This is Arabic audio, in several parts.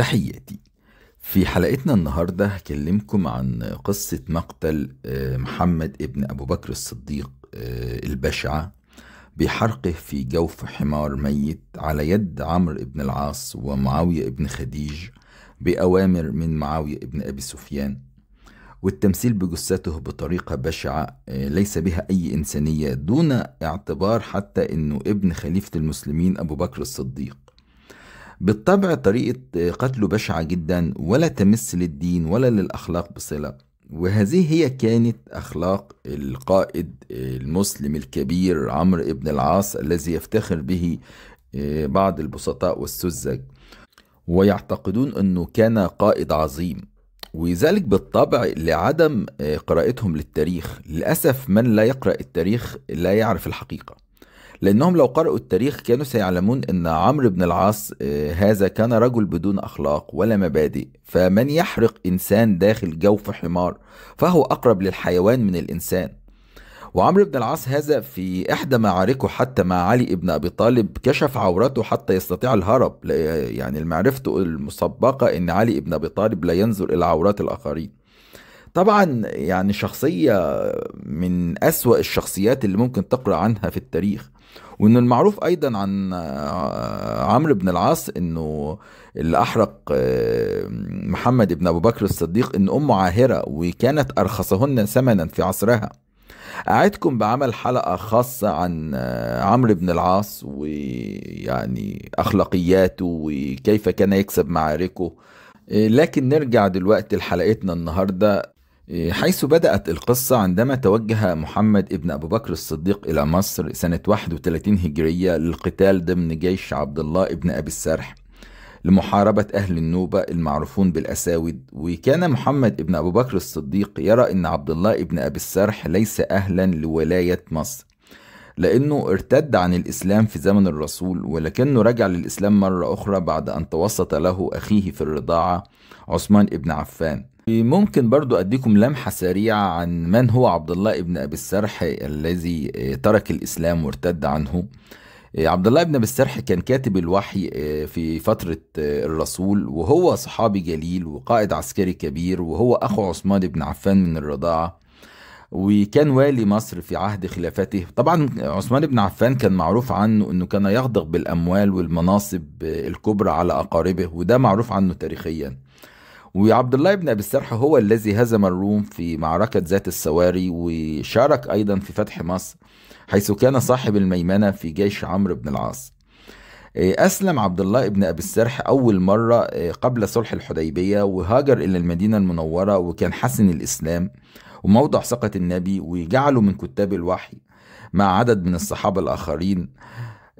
تحياتي في حلقتنا النهاردة هكلمكم عن قصة مقتل آه، محمد ابن أبو بكر الصديق آه، البشعة بحرقه في جوف حمار ميت على يد عمرو ابن العاص ومعاوية ابن خديج بأوامر من معاوية ابن أبي سفيان والتمثيل بجثته بطريقة بشعة آه، ليس بها أي إنسانية دون اعتبار حتى أنه ابن خليفة المسلمين أبو بكر الصديق بالطبع طريقة قتله بشعة جدا ولا تمس للدين ولا للأخلاق بصلة وهذه هي كانت أخلاق القائد المسلم الكبير عمرو بن العاص الذي يفتخر به آه، بعض البسطاء والسذج ويعتقدون أنه كان قائد عظيم وذلك بالطبع لعدم آه، قراءتهم للتاريخ للأسف من لا يقرأ التاريخ لا يعرف الحقيقة لأنهم لو قرأوا التاريخ كانوا سيعلمون أن عمرو بن العاص آه، هذا كان رجل بدون أخلاق ولا مبادئ فمن يحرق إنسان داخل جوف حمار فهو أقرب للحيوان من الإنسان وعمرو بن العاص هذا في إحدى معاركه حتى مع علي بن أبي طالب كشف عورته حتى يستطيع الهرب يعني المعرفة المسبقة أن علي بن أبي طالب لا ينظر إلى عورات الآخرين طبعا يعني شخصية من أسوأ الشخصيات اللي ممكن تقرأ عنها في التاريخ وإن المعروف أيضا عن آه، عمرو بن العاص إنه اللي أحرق آه، محمد بن أبو بكر الصديق إن أمه عاهرة وكانت أرخصهن ثمنا في عصرها أعدكم بعمل حلقة خاصة عن آه، عمرو بن العاص ويعني أخلاقياته وكيف كان يكسب معاركه لكن نرجع دلوقتي لحلقتنا النهارده حيث بدأت القصة عندما توجه محمد ابن أبو بكر الصديق إلى مصر سنة 31 هجرية للقتال ضمن جيش عبد الله ابن أبي السرح لمحاربة أهل النوبة المعروفون بالأساود وكان محمد ابن أبو بكر الصديق يرى أن عبد الله ابن أبي السرح ليس أهلا لولاية مصر لأنه ارتد عن الإسلام في زمن الرسول ولكنه رجع للإسلام مرة أخرى بعد أن توسط له أخيه في الرضاعة عثمان ابن عفان ممكن برضو أديكم لمحة سريعة عن من هو عبد الله ابن أبي السرح الذي ترك الإسلام وارتد عنه آه، عبد الله ابن ابي السرح كان كاتب الوحي آه، في فترة آه، الرسول وهو صحابي جليل وقائد عسكري كبير وهو أخو عثمان بن عفان من الرضاعة وكان والي مصر في عهد خلافته طبعا عثمان بن عفان كان معروف عنه انه كان يغدق بالاموال والمناصب الكبرى على اقاربه وده معروف عنه تاريخيا وعبد الله بن أبي السرح هو الذي هزم الروم في معركة ذات السواري وشارك أيضا في فتح مصر حيث كان صاحب الميمنة في جيش عمرو بن العاص إيه، أسلم عبد الله بن أبي السرح أول مرة إيه، قبل صلح الحديبية وهاجر إلى المدينة المنورة وكان حسن الإسلام وموضع ثقة النبي وجعله من كتاب الوحي مع عدد من الصحابة الآخرين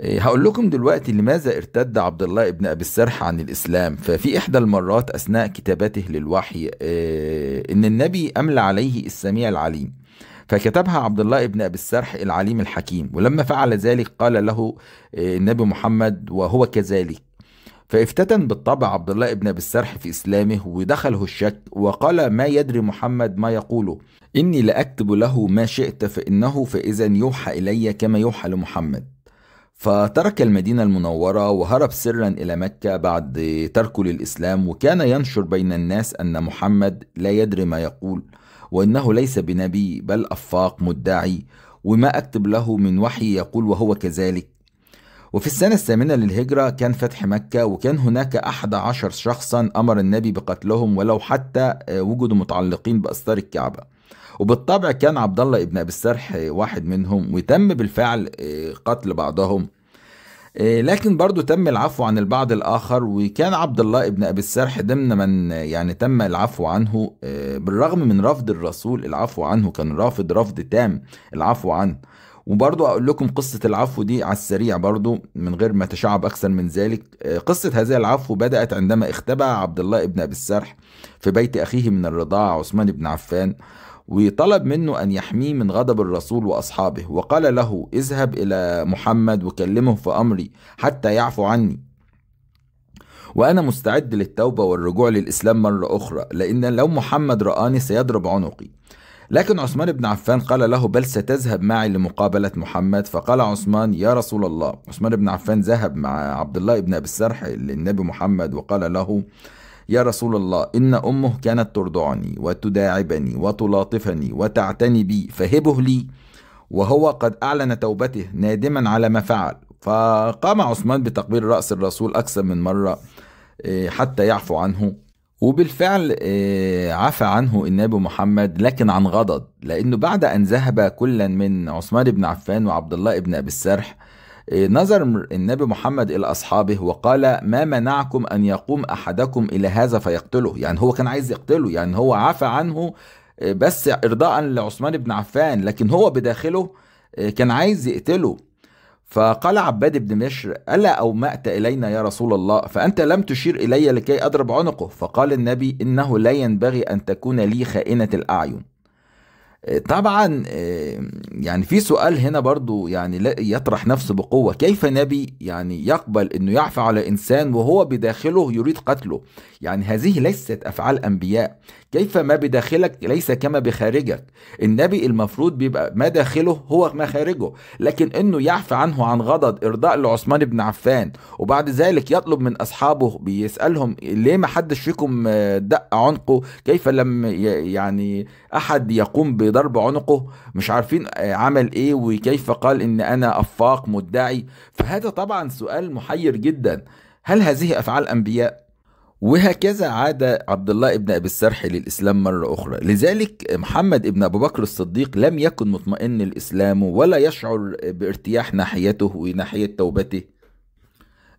إيه، هقول لكم دلوقتي لماذا ارتد عبد الله ابن ابي السرح عن الاسلام ففي احدى المرات اثناء كتابته للوحي إيه، ان النبي املى عليه السميع العليم فكتبها عبد الله ابن ابي السرح العليم الحكيم ولما فعل ذلك قال له إيه، النبي محمد وهو كذلك فافتتن بالطبع عبد الله ابن ابي السرح في اسلامه ودخله الشك وقال ما يدري محمد ما يقوله اني لاكتب له ما شئت فانه فاذا يوحى الي كما يوحى لمحمد فترك المدينة المنورة وهرب سرا إلى مكة بعد تركه للإسلام وكان ينشر بين الناس أن محمد لا يدري ما يقول وإنه ليس بنبي بل أفاق مدعي وما أكتب له من وحي يقول وهو كذلك وفي السنة الثامنة للهجرة كان فتح مكة وكان هناك أحد عشر شخصا أمر النبي بقتلهم ولو حتى وجدوا متعلقين بأستار الكعبة وبالطبع كان عبد الله ابن ابي السرح واحد منهم وتم بالفعل آه، قتل بعضهم آه، لكن برضه تم العفو عن البعض الآخر وكان عبد الله ابن أبي السرح ضمن من يعني تم العفو عنه آه، بالرغم من رفض الرسول العفو عنه كان رافض رفض تام العفو عنه وبرضه أقول لكم قصة العفو دي على السريع برضه من غير ما تشعب أكثر من ذلك قصة هذا العفو بدأت عندما اختبأ عبد الله ابن أبي السرح في بيت أخيه من الرضاعة عثمان بن عفان وطلب منه أن يحميه من غضب الرسول وأصحابه وقال له اذهب إلى محمد وكلمه في أمري حتى يعفو عني وأنا مستعد للتوبة والرجوع للإسلام مرة أخرى لأن لو محمد رآني سيضرب عنقي لكن عثمان بن عفان قال له بل ستذهب معي لمقابلة محمد فقال عثمان يا رسول الله عثمان بن عفان ذهب مع عبد الله بن أبي السرح للنبي محمد وقال له يا رسول الله إن أمه كانت ترضعني وتداعبني وتلاطفني وتعتني بي فهبه لي وهو قد أعلن توبته نادما على ما فعل فقام عثمان بتقبيل رأس الرسول أكثر من مرة آه، حتى يعفو عنه وبالفعل آه، عفى عنه النبي محمد لكن عن غضب لأنه بعد أن ذهب كلا من عثمان بن عفان وعبد الله بن أبي السرح نظر النبي محمد إلى أصحابه وقال ما منعكم أن يقوم أحدكم إلى هذا فيقتله يعني هو كان عايز يقتله يعني هو عفى عنه بس إرضاء لعثمان بن عفان لكن هو بداخله آه، كان عايز يقتله فقال عباد بن مشر ألا أومأت إلينا يا رسول الله فأنت لم تشير إلي لكي أضرب عنقه فقال النبي إنه لا ينبغي أن تكون لي خائنة الأعين طبعا آه، يعني في سؤال هنا برضو يعني يطرح نفسه بقوة كيف نبي يعني يقبل أنه يعفى على إنسان وهو بداخله يريد قتله يعني هذه ليست أفعال أنبياء كيف ما بداخلك ليس كما بخارجك النبي المفروض بيبقى ما داخله هو ما خارجه لكن أنه يعفى عنه عن غضب إرضاء لعثمان بن عفان وبعد ذلك يطلب من أصحابه بيسألهم ليه ما حدش فيكم آه، دق عنقه كيف لم يعني أحد يقوم ب لضرب عنقه مش عارفين آه، عمل ايه وكيف قال ان انا افاق مدعي فهذا طبعا سؤال محير جدا هل هذه افعال انبياء وهكذا عاد عبد الله ابن ابي السرح للاسلام مره اخرى، لذلك محمد ابن ابو بكر الصديق لم يكن مطمئن الاسلام ولا يشعر بارتياح ناحيته وناحيه توبته،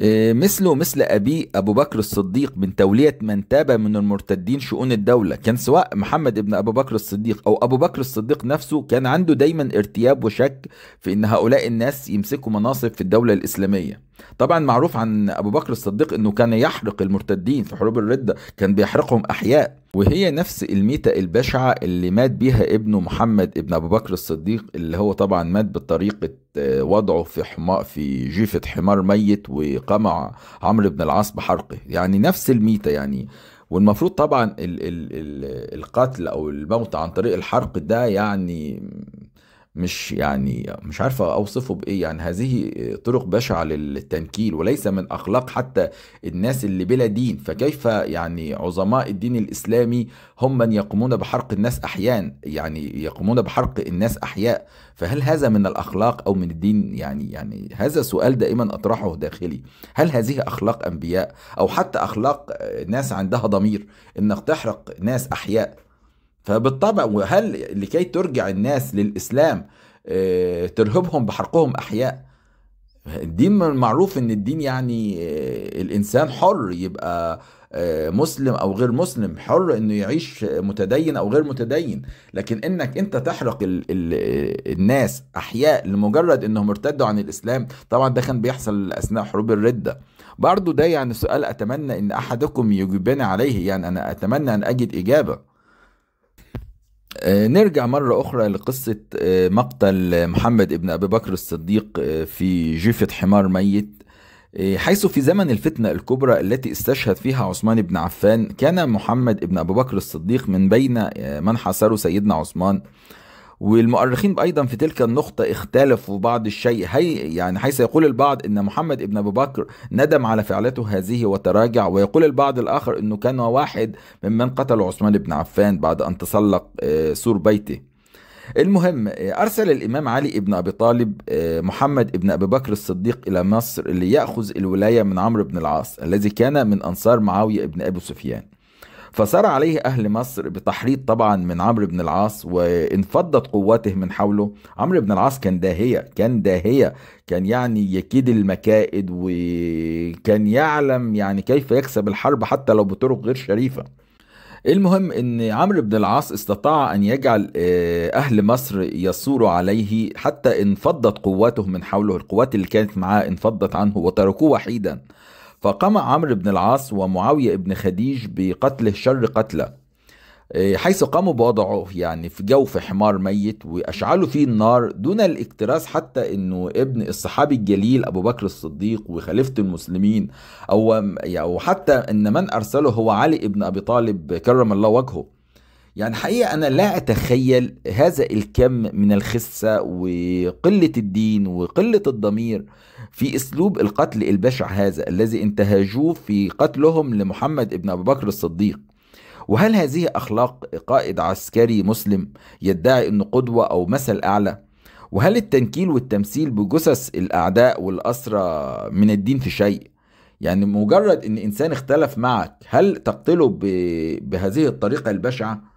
إيه، مثله مثل أبيه أبو بكر الصديق من تولية من تاب من المرتدين شؤون الدولة كان سواء محمد ابن أبو بكر الصديق أو أبو بكر الصديق نفسه كان عنده دايما ارتياب وشك في أن هؤلاء الناس يمسكوا مناصب في الدولة الإسلامية طبعا معروف عن ابو بكر الصديق انه كان يحرق المرتدين في حروب الردة كان بيحرقهم احياء وهي نفس الميتة البشعة اللي مات بيها ابنه محمد ابن ابو بكر الصديق اللي هو طبعا مات بطريقة آه، وضعه في حما في جيفة حمار ميت وقمع عمرو بن العاص بحرقه يعني نفس الميتة يعني والمفروض طبعا القتل او الموت عن طريق الحرق ده يعني مش يعني مش عارفة اوصفه بايه يعني هذه طرق بشعه للتنكيل وليس من اخلاق حتى الناس اللي بلا دين فكيف يعني عظماء الدين الاسلامي هم من يقومون بحرق الناس احيان يعني يقومون بحرق الناس احياء فهل هذا من الاخلاق او من الدين يعني يعني هذا سؤال دائما اطرحه داخلي هل هذه اخلاق انبياء او حتى اخلاق ناس عندها ضمير انك تحرق ناس احياء فبالطبع وهل لكي ترجع الناس للإسلام آه، ترهبهم بحرقهم أحياء الدين معروف ان الدين يعني آه، الانسان حر يبقى آه، مسلم او غير مسلم حر انه يعيش متدين او غير متدين لكن انك انت تحرق ال ال الناس احياء لمجرد انهم ارتدوا عن الاسلام طبعا ده كان بيحصل اثناء حروب الردة برضو ده يعني سؤال اتمنى ان احدكم يجيبني عليه يعني انا اتمنى ان اجد اجابة آه، نرجع مرة أخرى لقصة آه، مقتل محمد ابن أبي بكر الصديق آه، في جيفة حمار ميت حيث في زمن الفتنة الكبرى التي استشهد فيها عثمان بن عفان كان محمد بن أبي بكر الصديق من بين من حاصروا سيدنا عثمان والمؤرخين أيضا في تلك النقطة اختلفوا بعض الشيء هي يعني حيث يقول البعض أن محمد ابن أبي بكر ندم على فعلته هذه وتراجع ويقول البعض الآخر أنه كان واحد ممن قتل عثمان بن عفان بعد أن تسلق آه، سور بيته المهم آه، أرسل الإمام علي ابن أبي طالب آه، محمد ابن أبي بكر الصديق إلى مصر ليأخذ الولاية من عمرو بن العاص الذي كان من أنصار معاوية ابن أبي سفيان فسار عليه أهل مصر بتحريض طبعا من عمرو بن العاص وانفضت قواته من حوله عمرو بن العاص كان داهية كان داهية كان يعني يكيد المكائد وكان يعلم يعني كيف يكسب الحرب حتى لو بطرق غير شريفة المهم ان عمرو بن العاص استطاع ان يجعل آه، اهل مصر يثوروا عليه حتى انفضت قواته من حوله القوات اللي كانت معاه انفضت عنه وتركوه وحيدا فقام عمرو بن العاص ومعاوية بن خديج بقتله شر قتله إيه، حيث قاموا بوضعه يعني في جوف حمار ميت وأشعلوا فيه النار دون الاكتراث حتى أنه ابن الصحابي الجليل أبو بكر الصديق وخليفة المسلمين أو, يعني حتى أن من أرسله هو علي بن أبي طالب كرم الله وجهه يعني حقيقة أنا لا أتخيل هذا الكم من الخسة وقلة الدين وقلة الضمير في أسلوب القتل البشع هذا الذي انتهجوه في قتلهم لمحمد ابن أبي بكر الصديق وهل هذه أخلاق قائد عسكري مسلم يدعي أنه قدوة أو مثل أعلى؟ وهل التنكيل والتمثيل بجثث الأعداء والأسرى من الدين في شيء؟ يعني مجرد أن إنسان اختلف معك هل تقتله بهذه الطريقة البشعة؟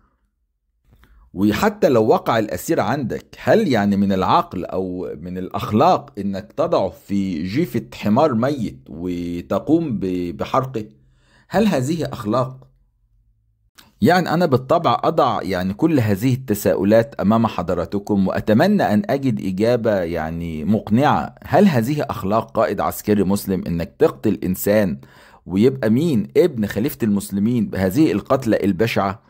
وحتى لو وقع الأسير عندك هل يعني من العقل أو من الأخلاق إنك تضعه في جيفة حمار ميت وتقوم بحرقه؟ هل هذه أخلاق؟ يعني أنا بالطبع أضع يعني كل هذه التساؤلات أمام حضراتكم وأتمنى أن أجد إجابة يعني مقنعة هل هذه أخلاق قائد عسكري مسلم إنك تقتل إنسان ويبقى مين ابن خليفة المسلمين بهذه القتلة البشعة؟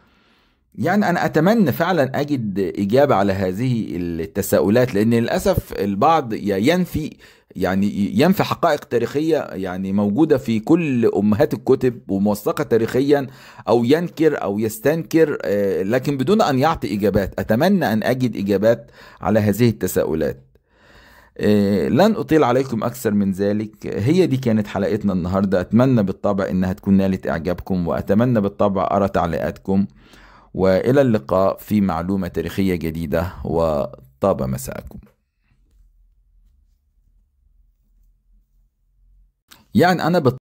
يعني أنا أتمنى فعلا أجد إجابة على هذه التساؤلات لأن للأسف البعض ينفي يعني ينفي حقائق تاريخية يعني موجودة في كل أمهات الكتب وموثقة تاريخيا أو ينكر أو يستنكر آه، لكن بدون أن يعطي إجابات أتمنى أن أجد إجابات على هذه التساؤلات آه، لن أطيل عليكم أكثر من ذلك هي دي كانت حلقتنا النهاردة أتمنى بالطبع أنها تكون نالت إعجابكم وأتمنى بالطبع أرى تعليقاتكم والى اللقاء في معلومه تاريخيه جديده وطاب مساءكم يعني انا بت